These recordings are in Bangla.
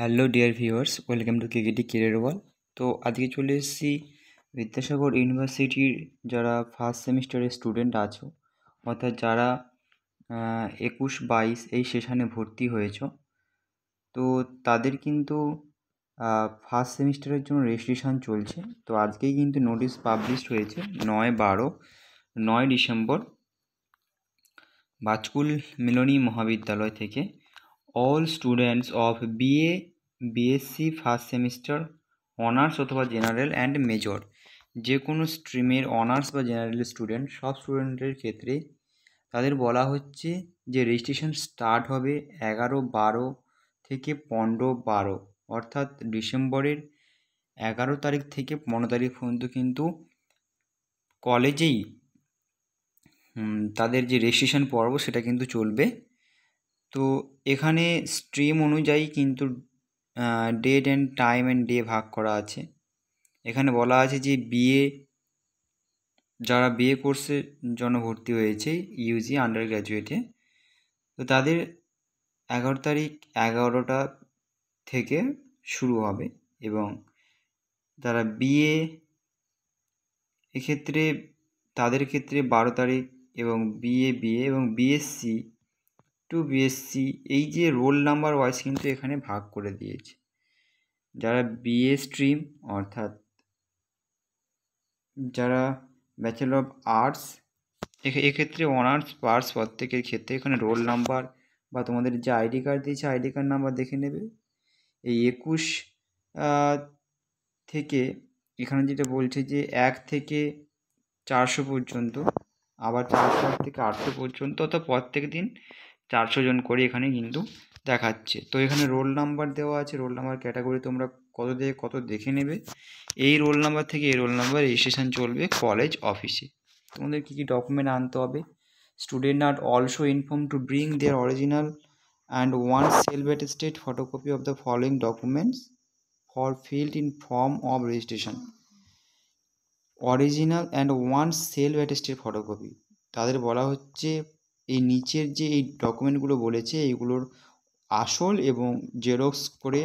hello dear viewers welcome to KKT career wall তো আজকে চলে এসেছি বিদ্যাসাগর ইউনিভার্সিটির যারা ফার্স্ট সেমিস্টারের স্টুডেন্ট আছো অর্থাৎ যারা একুশ বাইশ এই সেশানে ভর্তি হয়েছ তো তাদের কিন্তু ফার্স্ট সেমিস্টারের জন্য রেজিস্ট্রেশন চলছে তো আজকেই কিন্তু নোটিশ পাবলিশ হয়েছে নয় বারো নয় ডিসেম্বর বাজকুল মিলনী মহাবিদ্যালয় থেকে all students of BA BSc first semester honours অথবা জেনারেল অ্যান্ড মেজর যে কোনো স্ট্রিমের অনার্স বা জেনারেল স্টুডেন্ট সব স্টুডেন্টের ক্ষেত্রে তাদের বলা হচ্ছে যে রেজিস্ট্রেশন স্টার্ট হবে এগারো বারো থেকে পনেরো বারো অর্থাৎ ডিসেম্বরের এগারো তারিখ থেকে পনেরো তারিখ পর্যন্ত কিন্তু কলেজেই তাদের যে রেজিস্ট্রেশন পর্ব সেটা কিন্তু চলবে তো এখানে স্ট্রিম অনুযায়ী কিন্তু date and time and day ভাগ করা আছে এখানে বলা আছে যে বিএ যারা বিএ কোর্সের জন্য ভর্তি হয়েছে ইউজি আন্ডার গ্র্যাজুয়েটে তো তাদের এগারো তারিখ এগারোটা থেকে শুরু হবে এবং তারা বিএ এক্ষেত্রে তাদের ক্ষেত্রে বারো তারিখ এবং বিএ বিএ এবং বিএসসি টু বিএসসি এই যে রোল নাম্বার ওয়াইজ কিন্তু এখানে ভাগ করে দিয়েছে যারা বিএ স্ট্রিম অর্থাৎ যারা ব্যাচেলর অফ আর্টস এক্ষেত্রে অনার্স পার্স প্রত্যেকের ক্ষেত্রে এখানে রোল নাম্বার বা তোমাদের যে আইডি কার্ড দিয়েছে আইডি কার্ড নাম্বার দেখে নেবে এই একুশ থেকে এখানে যেটা বলছে যে এক থেকে চারশো পর্যন্ত আবার চারশো থেকে আটশো পর্যন্ত অর্থাৎ প্রত্যেক দিন চারশো জন করে এখানে কিন্তু দেখাচ্ছে তো এখানে রোল নাম্বার দেওয়া আছে রোল নাম্বার ক্যাটাগরি তোমরা কত দিয়ে কত দেখে নেবে এই রোল নাম্বার থেকে এই রোল নাম্বার রেজিস্ট্রেশন চলবে কলেজ অফিসে তোমাদের কী কী ডকুমেন্ট আনতে হবে স্টুডেন্ট আর also inform to bring their original and one self attested photocopy of the following documents for filled in form of registration original and one self attested photocopy তাদের বলা হচ্ছে এই নিচের যে এই ডকুমেন্টগুলো বলেছে এইগুলোর আসল এবং জেরক্স করে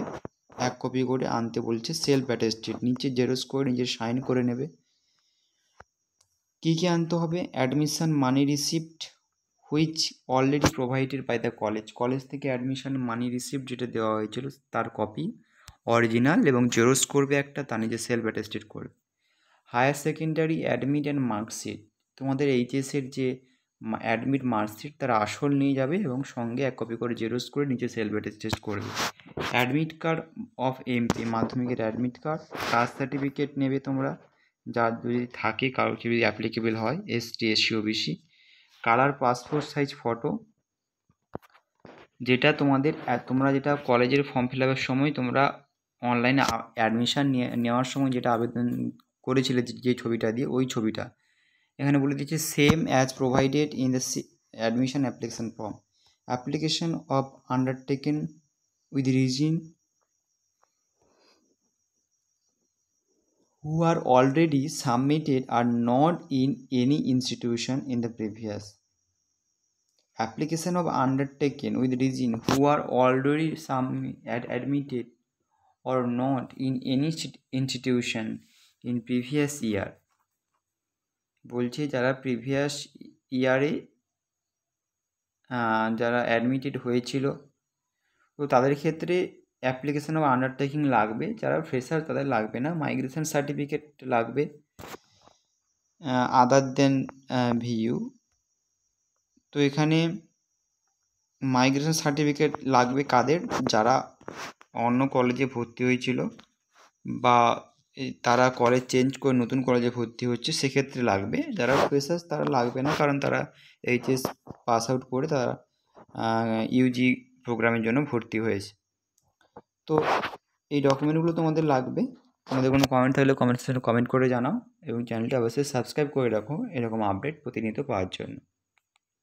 এক কপি করে আনতে বলছে সেলফ অ্যাটেস্টেড নিচে জেরক্স করে নিজে সাইন করে নেবে কি কি আনতে হবে admission money receipt which already provided by the college college থেকে অ্যাডমিশান মানি রিসিপ্ট যেটা দেওয়া হয়েছিল তার কপি অরিজিনাল এবং জেরক্স করবে একটা তা নিজে সেলফ অ্যাটেস্টেড করবে higher secondary admit and marksheet তোমাদের এইচএসের যে অ্যাডমিট মার্কশিট তারা আসল নিয়ে যাবে এবং সঙ্গে এক কপি করে জেরোস করে নিচে সেলফ টেস্ট করবে অ্যাডমিট কার্ড অফ এমপি মাধ্যমিকের অ্যাডমিট কার্ড কাস্ট সার্টিফিকেট নেবে তোমরা যার যদি থাকে কারোর যদি অ্যাপ্লিকেবল হয় S T ST SC BC colour passport size photo যেটা তোমাদের তোমরা যেটা কলেজের ফর্ম ফিল আপের সময় তোমরা অনলাইনে অ্যাডমিশান নেওয়ার সময় যেটা আবেদন করেছিলে যে ছবিটা দিয়ে ওই ছবিটা এখানে বলে দিচ্ছে same as provided in the admission application form application of undertaken with reason who are already submitted are not in any institution in the previous application of undertaken with region who are already admitted or not in any institution in previous year বলছি যারা প্রিভিয়াস ইয়ারে যারা অ্যাডমিটেড হয়েছিল তো তাদের ক্ষেত্রে অ্যাপ্লিকেশান বা আন্ডারটেকিং লাগবে যারা ফ্রেশার তাদের লাগবে না মাইগ্রেশান সার্টিফিকেট লাগবে আদার দেন ভিউ তো এখানে মাইগ্রেশন সার্টিফিকেট লাগবে কাদের যারা অন্য কলেজে ভর্তি হয়েছিল বা তারা কলেজ চেঞ্জ করে নতুন কলেজে ভর্তি হচ্ছে সেক্ষেত্রে লাগবে যারা ফ্রেশার্স তারা লাগবে না কারণ তারা এইচএস পাস আউট করে তারা ইউজি প্রোগ্রামের জন্য ভর্তি হয়েছে তো এই ডকুমেন্টগুলো তোমাদের লাগবে তোমাদের কোনো কমেন্ট থাকলে কমেন্ট সেকশনে কমেন্ট করে জানাও এবং চ্যানেলটা অবশ্যই সাবস্ক্রাইব করে রাখো এরকম আপডেট প্রতিনিয়ত পাওয়ার জন্য